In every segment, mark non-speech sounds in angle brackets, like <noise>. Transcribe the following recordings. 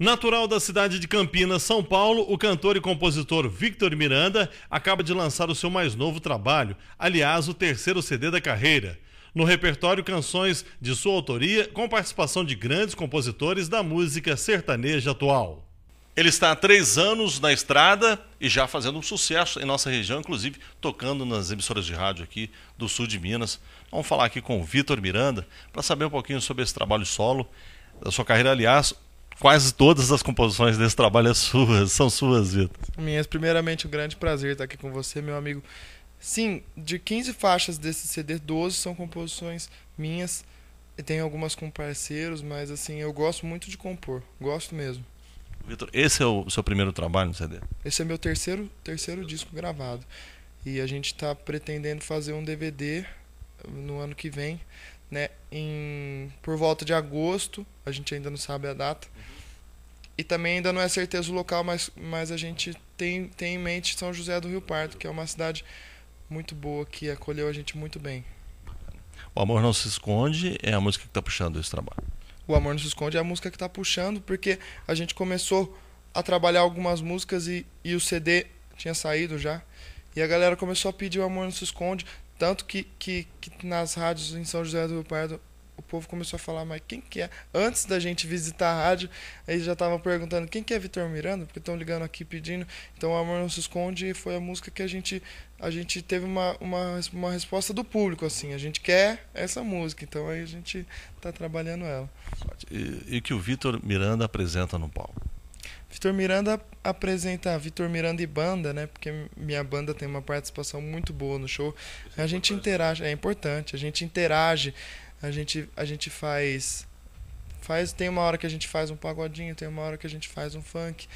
Natural da cidade de Campinas, São Paulo, o cantor e compositor Victor Miranda acaba de lançar o seu mais novo trabalho, aliás, o terceiro CD da carreira. No repertório, canções de sua autoria com participação de grandes compositores da música sertaneja atual. Ele está há três anos na estrada e já fazendo um sucesso em nossa região, inclusive tocando nas emissoras de rádio aqui do sul de Minas. Vamos falar aqui com o Victor Miranda para saber um pouquinho sobre esse trabalho solo, da sua carreira, aliás, Quase todas as composições desse trabalho é suas, <laughs> são suas, Vitor. Minhas, é primeiramente, um grande prazer estar aqui com você, meu amigo. Sim, de 15 faixas desse CD, 12 são composições minhas. Tem algumas com parceiros, mas assim, eu gosto muito de compor. Gosto mesmo. Vitor, esse é o seu primeiro trabalho no CD? Esse é meu terceiro, terceiro disco gravado. E a gente está pretendendo fazer um DVD no ano que vem né, em, por volta de agosto, a gente ainda não sabe a data. E também ainda não é certeza o local, mas, mas a gente tem, tem em mente São José do Rio Parto, que é uma cidade muito boa, que acolheu a gente muito bem. O Amor Não Se Esconde é a música que está puxando esse trabalho. O Amor Não Se Esconde é a música que está puxando, porque a gente começou a trabalhar algumas músicas e, e o CD tinha saído já. E a galera começou a pedir o amor não se esconde. Tanto que, que, que nas rádios em São José do Rio Pardo, o povo começou a falar, mas quem que é? Antes da gente visitar a rádio, aí já estavam perguntando quem que é Vitor Miranda, porque estão ligando aqui pedindo. Então o Amor Não Se Esconde foi a música que a gente, a gente teve uma, uma, uma resposta do público, assim, a gente quer essa música, então aí a gente está trabalhando ela. E, o que o Vitor Miranda apresenta no palco? Vitor Miranda apresenta Vitor Miranda e banda, né? Porque minha banda tem uma participação muito boa no show. Isso é a gente interage, é importante. A gente interage, a gente a gente faz faz tem uma hora que a gente faz um pagodinho, tem uma hora que a gente faz um funk,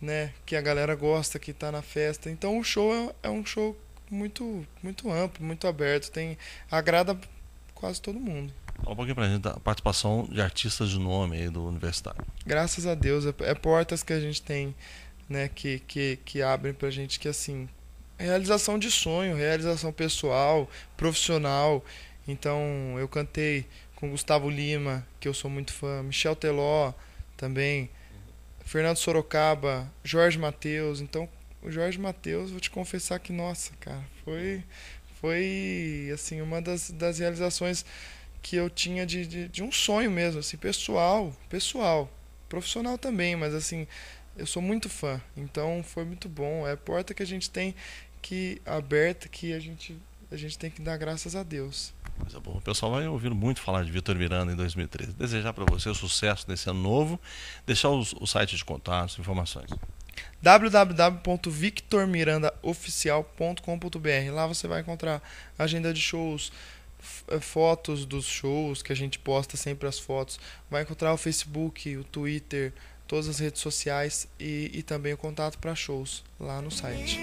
né? Que a galera gosta, que tá na festa. Então o show é, é um show muito muito amplo, muito aberto, tem agrada quase todo mundo. Fala um pouquinho pra gente da participação de artistas de nome aí do universitário. Graças a Deus, é, é, portas que a gente tem, né, que, que, que abrem pra gente que assim, realização de sonho, realização pessoal, profissional. Então, eu cantei com Gustavo Lima, que eu sou muito fã, Michel Teló também, Fernando Sorocaba, Jorge Mateus. Então, o Jorge Mateus, vou te confessar que nossa, cara, foi foi assim uma das, das realizações que eu tinha de, de, de um sonho mesmo, assim, pessoal, pessoal, profissional também, mas assim, eu sou muito fã, então foi muito bom. É a porta que a gente tem que aberta, que a gente, a gente tem que dar graças a Deus. Coisa boa. O pessoal vai ouvir muito falar de Vitor Miranda em 2013. Desejar para você sucesso nesse ano novo. Deixar os, o site de contatos, informações. www.victormirandaoficial.com.br Lá você vai encontrar agenda de shows, eh, fotos dos shows que a gente posta sempre as fotos. Vai encontrar o Facebook, o Twitter, todas as redes sociais e, e também o contato para shows lá no site.